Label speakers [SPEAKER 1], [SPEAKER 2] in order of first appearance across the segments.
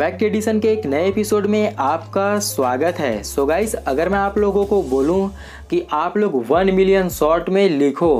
[SPEAKER 1] fact addition के एक नए एपिसोड में आपका स्वागत है सो so गाइस अगर मैं आप लोगों को बोलूं कि आप लोग वन मिलियन शॉर्ट में लिखो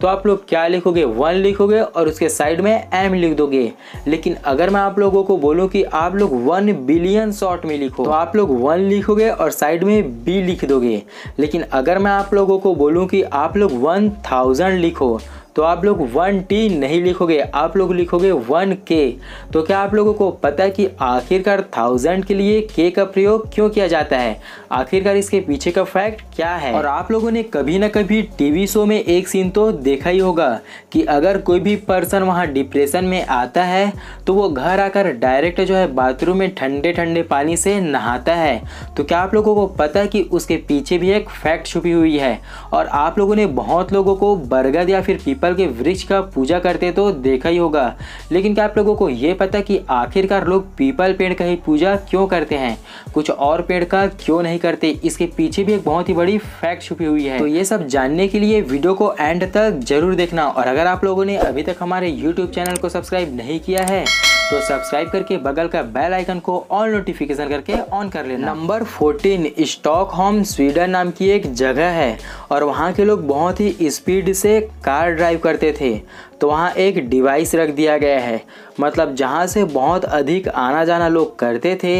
[SPEAKER 1] तो आप लोग क्या लिखोगे वन लिखोगे और उसके साइड में एम लिख दोगे लेकिन अगर मैं आप लोगों को बोलूं कि आप लोग वन बिलियन शॉर्ट में लिखो तो आप लोग वन लिखोगे और साइड में बी लिख दोगे लेकिन अगर मैं आप लोगों को बोलूँ कि आप लोग वन थाउजेंड लिखो तो आप लोग वन टी नहीं लिखोगे आप लोग लिखोगे वन के तो क्या आप लोगों को पता है कि आखिरकार थाउजेंड के लिए के का प्रयोग क्यों किया जाता है आखिरकार इसके पीछे का फैक्ट क्या है और आप लोगों ने कभी ना कभी टीवी शो में एक सीन तो देखा ही होगा कि अगर कोई भी पर्सन वहाँ डिप्रेशन में आता है तो वो घर आकर डायरेक्ट जो है बाथरूम में ठंडे ठंडे पानी से नहाता है तो क्या आप लोगों को पता है कि उसके पीछे भी एक फैक्ट छुपी हुई है और आप लोगों ने बहुत लोगों को बरगद या फिर पीपल पीपल के वृक्ष का पूजा करते तो देखा ही होगा लेकिन क्या आप लोगों को ये पता कि आखिरकार लोग पीपल पेड़ का ही पूजा क्यों करते हैं कुछ और पेड़ का क्यों नहीं करते इसके पीछे भी एक बहुत ही बड़ी फैक्ट छुपी हुई है तो ये सब जानने के लिए वीडियो को एंड तक जरूर देखना और अगर आप लोगों ने अभी तक हमारे यूट्यूब चैनल को सब्सक्राइब नहीं किया है तो सब्सक्राइब करके बगल का बेल आइकन को ऑल नोटिफिकेशन करके ऑन कर लेना नंबर फोर्टीन स्टॉकहोम स्वीडन नाम की एक जगह है और वहाँ के लोग बहुत ही स्पीड से कार ड्राइव करते थे तो वहाँ एक डिवाइस रख दिया गया है मतलब जहाँ से बहुत अधिक आना जाना लोग करते थे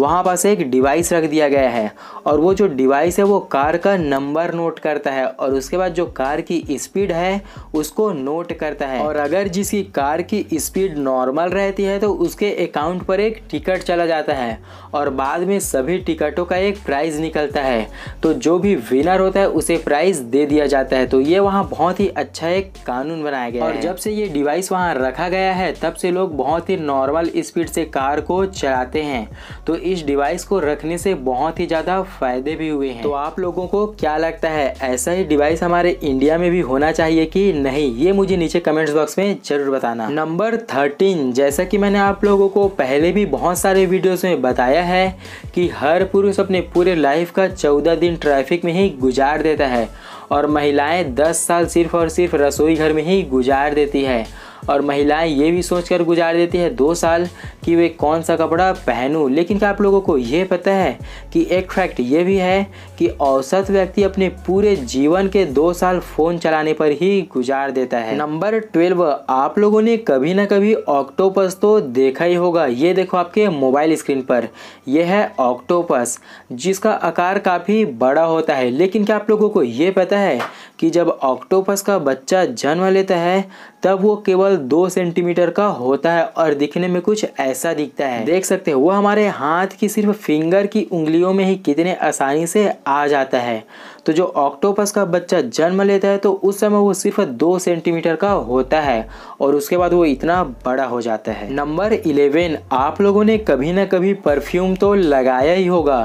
[SPEAKER 1] वहाँ पास एक डिवाइस रख दिया गया है और वो जो डिवाइस है वो कार का नंबर नोट करता है और उसके बाद जो कार की स्पीड है उसको नोट करता है और अगर जिसकी कार की स्पीड नॉर्मल रहती है तो उसके अकाउंट पर एक टिकट चला जाता है और बाद में सभी टिकटों का एक प्राइज़ निकलता है तो जो भी विनर होता है उसे प्राइज़ दे दिया जाता है तो ये वहाँ बहुत ही अच्छा एक कानून बनाया गया है जब से ये डिवाइस वहाँ रखा गया है तब से लोग बहुत ही नॉर्मल स्पीड से कार को चलाते हैं तो इस डिवाइस को रखने से बहुत ही ज़्यादा फायदे भी हुए हैं तो आप लोगों को क्या लगता है ऐसा ही डिवाइस हमारे इंडिया में भी होना चाहिए कि नहीं ये मुझे नीचे कमेंट्स बॉक्स में जरूर बताना नंबर थर्टीन जैसा कि मैंने आप लोगों को पहले भी बहुत सारे वीडियोस में बताया है कि हर पुरुष अपने पूरे लाइफ का चौदह दिन ट्रैफिक में ही गुजार देता है और महिलाएं 10 साल सिर्फ और सिर्फ रसोई घर में ही गुजार देती है और महिलाएं ये भी सोच कर गुजार देती है दो साल कि वे कौन सा कपड़ा पहनूं लेकिन क्या आप लोगों को ये पता है कि एक फैक्ट ये भी है कि औसत व्यक्ति अपने पूरे जीवन के दो साल फ़ोन चलाने पर ही गुजार देता है नंबर ट्वेल्व आप लोगों ने कभी ना कभी ऑक्टोपस तो देखा ही होगा ये देखो आपके मोबाइल स्क्रीन पर यह है ऑक्टोपस जिसका आकार काफ़ी बड़ा होता है लेकिन क्या आप लोगों को ये पता है कि जब ऑक्टोपस का बच्चा जन्म लेता है तब वो केवल दो सेंटीमीटर का होता है और दिखने में कुछ ऐसा दिखता है देख सकते हैं वो हमारे हाथ की सिर्फ फिंगर की उंगलियों में ही कितने आसानी से आ जाता है तो जो ऑक्टोपस का बच्चा जन्म लेता है तो उस समय वो सिर्फ दो सेंटीमीटर का होता है और उसके बाद वो इतना बड़ा हो जाता है नंबर इलेवन आप लोगों ने कभी ना कभी परफ्यूम तो लगाया ही होगा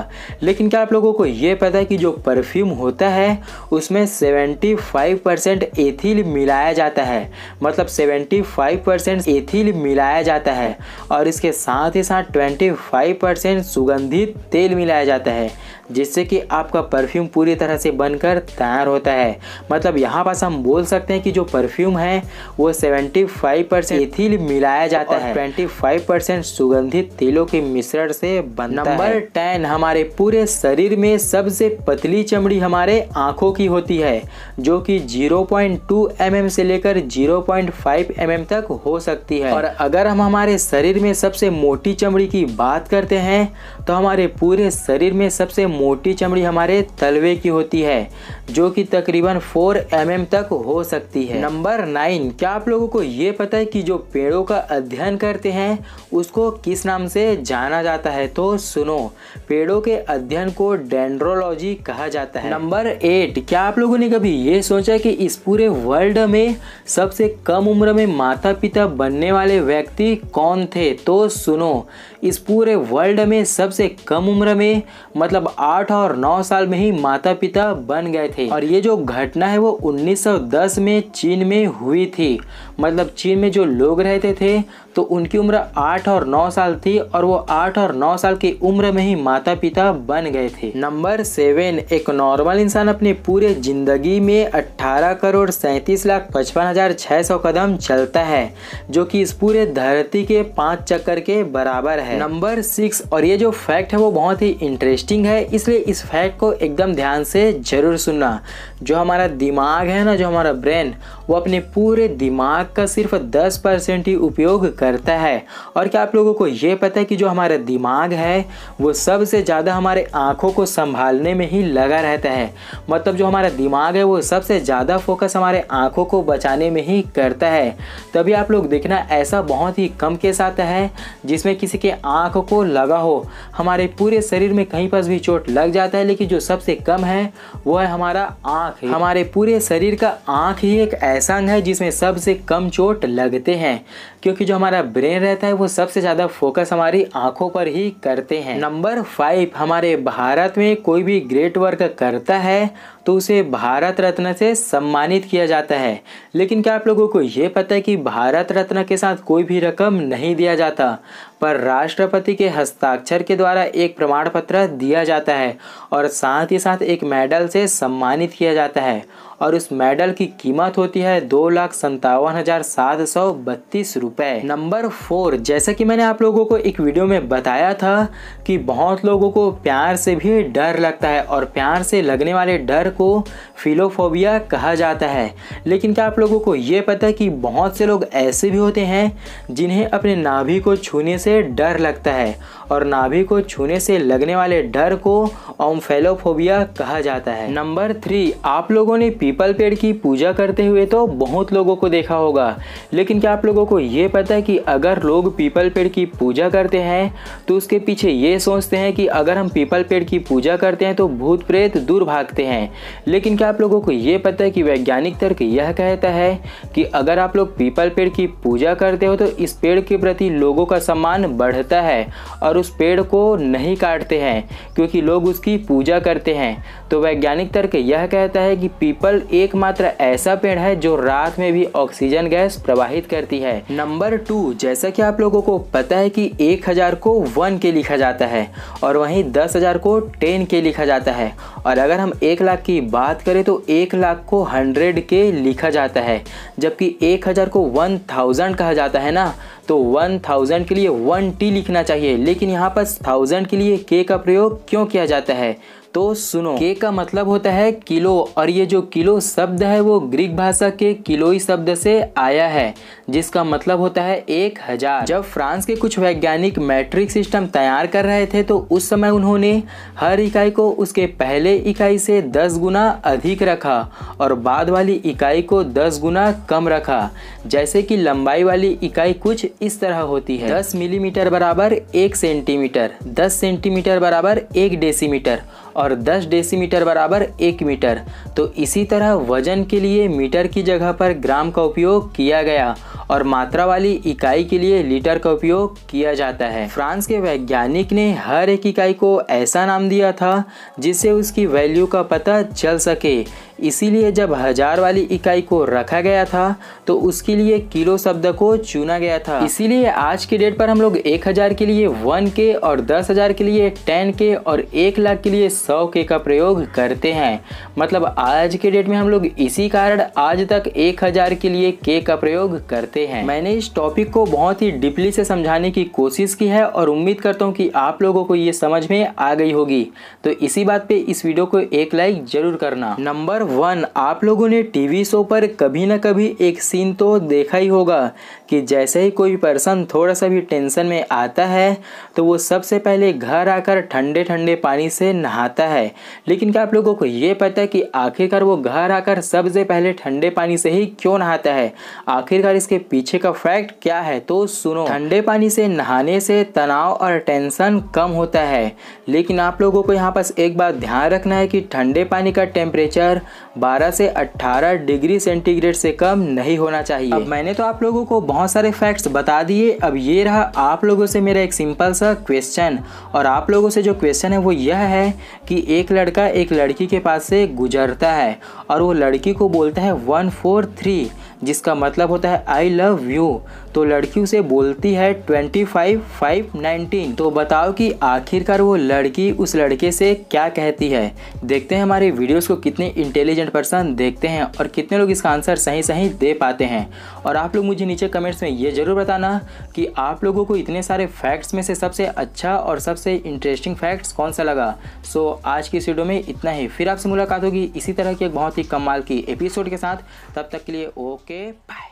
[SPEAKER 1] लेकिन क्या आप लोगों को ये पता है कि जो परफ्यूम होता है उसमें सेवेंटी फाइव परसेंट एथिल मिलाया जाता है मतलब सेवेंटी फाइव परसेंट एथिल मिलाया जाता है और इसके साथ ही साथ ट्वेंटी फाइव परसेंट सुगंधित तेल मिलाया जाता है जिससे कि आपका परफ्यूम पूरी तरह से बनकर तैयार होता है मतलब यहाँ पास हम बोल सकते हैं कि जो परफ्यूम है वो 75 परसेंट इथिल मिलाया जाता है 25 परसेंट सुगंधित तेलों के मिश्रण से बनता नंबर टेन हमारे पूरे शरीर में सबसे पतली चमड़ी हमारे आँखों की होती है जो कि 0.2 पॉइंट mm से लेकर 0.5 पॉइंट mm तक हो सकती है और अगर हम हमारे शरीर में सबसे मोटी चमड़ी की बात करते हैं तो हमारे पूरे शरीर में सबसे मोटी चमड़ी हमारे तलवे की होती है है जो कि तकरीबन 4 एम mm तक हो सकती है नंबर नाइन क्या आप लोगों को ये पता है कि जो पेड़ों का अध्ययन करते हैं उसको किस नाम से जाना जाता है तो सुनो पेड़ों के अध्ययन को डेंड्रोलॉजी कहा जाता है नंबर एट क्या आप लोगों ने कभी ये सोचा कि इस पूरे वर्ल्ड में सबसे कम उम्र में माता पिता बनने वाले व्यक्ति कौन थे तो सुनो इस पूरे वर्ल्ड में सबसे कम उम्र में मतलब आठ और नौ साल में ही माता पिता बन गए थे थी और ये जो घटना है वो 1910 में चीन में हुई थी मतलब चीन में जो लोग रहते थे तो उनकी उम्र आठ और नौ साल थी और वो आठ और नौ साल की उम्र में ही माता पिता बन गए थे नंबर सेवन एक नॉर्मल इंसान अपने पूरे जिंदगी में अट्ठारह करोड़ सैंतीस लाख पचपन हजार छः सौ कदम चलता है जो कि इस पूरे धरती के पाँच चक्कर के बराबर है नंबर सिक्स और ये जो फैक्ट है वो बहुत ही इंटरेस्टिंग है इसलिए इस फैक्ट को एकदम ध्यान से जरूर सुनना जो हमारा दिमाग है ना जो हमारा ब्रेन वो अपने पूरे दिमाग दिमाग का सिर्फ 10 परसेंट ही उपयोग करता है और क्या आप लोगों को ये पता है कि जो हमारा दिमाग है वो सबसे ज़्यादा हमारे आँखों को संभालने में ही लगा रहता है मतलब जो हमारा दिमाग है वो सबसे ज़्यादा फोकस हमारे आँखों को बचाने में ही करता है तभी आप लोग देखना ऐसा बहुत ही कम केस आता है जिसमें किसी के आँख को लगा हो हमारे पूरे शरीर में कहीं पर भी चोट लग जाता है लेकिन जो सबसे कम है वो है हमारा आँख हमारे पूरे शरीर का आँख ही एक ऐसा अंग है जिसमें सबसे कम कम चोट लगते हैं क्योंकि जो हमारा ब्रेन रहता है वो सबसे ज़्यादा फोकस हमारी आँखों पर ही करते हैं नंबर फाइव हमारे भारत में कोई भी ग्रेट वर्क करता है तो उसे भारत रत्न से सम्मानित किया जाता है लेकिन क्या आप लोगों को ये पता है कि भारत रत्न के साथ कोई भी रकम नहीं दिया जाता पर राष्ट्रपति के हस्ताक्षर के द्वारा एक प्रमाण पत्र दिया जाता है और साथ ही साथ एक मेडल से सम्मानित किया जाता है और उस मेडल की कीमत होती है दो लाख संतावन हजार सात सौ बत्तीस रुपए नंबर फोर जैसा कि मैंने आप लोगों को एक वीडियो में बताया था कि बहुत लोगों को प्यार से भी डर लगता है और प्यार से लगने वाले डर को फिलोफोबिया कहा जाता है लेकिन क्या आप लोगों को ये पता है कि बहुत से लोग ऐसे भी होते हैं जिन्हें अपने नाभि को छूने से डर लगता है और नाभि को छूने से लगने वाले डर को ओम्फेलोफोबिया कहा जाता है नंबर थ्री आप लोगों ने पीपल पेड़ की पूजा करते हुए तो बहुत लोगों को देखा होगा लेकिन क्या आप लोगों को ये पता है कि अगर लोग पीपल पेड़ की पूजा करते हैं तो उसके पीछे ये सोचते हैं कि अगर हम पीपल पेड़ की पूजा करते हैं तो भूत प्रेत दूर भागते हैं लेकिन क्या आप लोगों को ये पता है कि वैज्ञानिक तर्क यह कहता है कि अगर आप लोग पीपल पेड़ की पूजा करते हो तो इस पेड़ के प्रति लोगों का सम्मान बढ़ता है और उस पेड़ को नहीं काटते हैं क्योंकि लोग उसकी पूजा करते हैं तो वैज्ञानिक तर्क यह कहता है कि पीपल एकमात्र ऐसा पेड़ है जो रात में भी ऑक्सीजन गैस प्रवाहित करती है नंबर टू जैसा कि आप लोगों को पता है कि एक हज़ार को वन के लिखा जाता है और वहीं दस हज़ार को टेन के लिखा जाता है और अगर हम एक लाख की बात करें तो एक लाख को हंड्रेड के लिखा जाता है जबकि एक हज़ार को वन थाउजेंड कहा जाता है ना तो वन थाउजेंड के लिए वन टी लिखना चाहिए लेकिन यहाँ पर थाउजेंड के लिए के का प्रयोग क्यों किया जाता है तो सुनो के का मतलब होता है किलो और ये जो किलो शब्द है वो ग्रीक भाषा के किलोई शब्द से आया है जिसका मतलब होता है एक हजार जब फ्रांस के कुछ वैज्ञानिक मैट्रिक सिस्टम तैयार कर रहे थे तो उस समय उन्होंने हर इकाई को उसके पहले इकाई से दस गुना अधिक रखा और बाद वाली इकाई को दस गुना कम रखा जैसे कि लंबाई वाली इकाई कुछ इस तरह होती है दस मिलीमीटर बराबर एक सेंटीमीटर दस सेंटीमीटर बराबर एक डेसीमीटर और 10 डेसीमीटर बराबर एक मीटर तो इसी तरह वजन के लिए मीटर की जगह पर ग्राम का उपयोग किया गया और मात्रा वाली इकाई के लिए लीटर का उपयोग किया जाता है फ्रांस के वैज्ञानिक ने हर एक इकाई को ऐसा नाम दिया था जिससे उसकी वैल्यू का पता चल सके इसीलिए जब हजार वाली इकाई को रखा गया था तो उसके लिए किलो शब्द को चुना गया था इसीलिए आज के डेट पर हम लोग एक हजार के लिए वन के और दस हजार के लिए टेन के और एक लाख के लिए सौ के का प्रयोग करते हैं मतलब आज के डेट में हम लोग इसी कारण आज तक एक हजार के लिए के का प्रयोग करते हैं मैंने इस टॉपिक को बहुत ही डीपली से समझाने की कोशिश की है और उम्मीद करता हूँ कि आप लोगों को ये समझ में आ गई होगी तो इसी बात पे इस वीडियो को एक लाइक जरूर करना नंबर वन आप लोगों ने टीवी शो पर कभी ना कभी एक सीन तो देखा ही होगा कि जैसे ही कोई पर्सन थोड़ा सा भी टेंशन में आता है तो वो सबसे पहले घर आकर ठंडे ठंडे पानी से नहाता है लेकिन क्या आप लोगों को ये पता है कि आखिरकार वो घर आकर सबसे पहले ठंडे पानी से ही क्यों नहाता है आखिरकार इसके पीछे का फैक्ट क्या है तो सुनो ठंडे पानी से नहाने से तनाव और टेंशन कम होता है लेकिन आप लोगों को यहाँ पर एक बात ध्यान रखना है कि ठंडे पानी का टेम्परेचर 12 से 18 डिग्री सेंटीग्रेड से कम नहीं होना चाहिए अब मैंने तो आप लोगों को बहुत सारे फैक्ट्स बता दिए अब ये रहा आप लोगों से मेरा एक सिंपल सा क्वेश्चन और आप लोगों से जो क्वेश्चन है वो यह है कि एक लड़का एक लड़की के पास से गुजरता है और वो लड़की को बोलता है वन फोर थ्री जिसका मतलब होता है आई लव यू तो लड़की उसे बोलती है ट्वेंटी फाइव फाइव नाइनटीन तो बताओ कि आखिरकार वो लड़की उस लड़के से क्या कहती है देखते हैं हमारे वीडियोस को कितने इंटेलिजेंट पर्सन देखते हैं और कितने लोग इसका आंसर सही सही दे पाते हैं और आप लोग मुझे नीचे कमेंट्स में ये ज़रूर बताना कि आप लोगों को इतने सारे फैक्ट्स में से सबसे अच्छा और सबसे इंटरेस्टिंग फैक्ट्स कौन सा लगा सो आज की वीडियो में इतना ही फिर आपसे मुलाकात होगी इसी तरह की एक बहुत ही कमाल की एपिसोड के साथ तब तक के लिए ओके बाय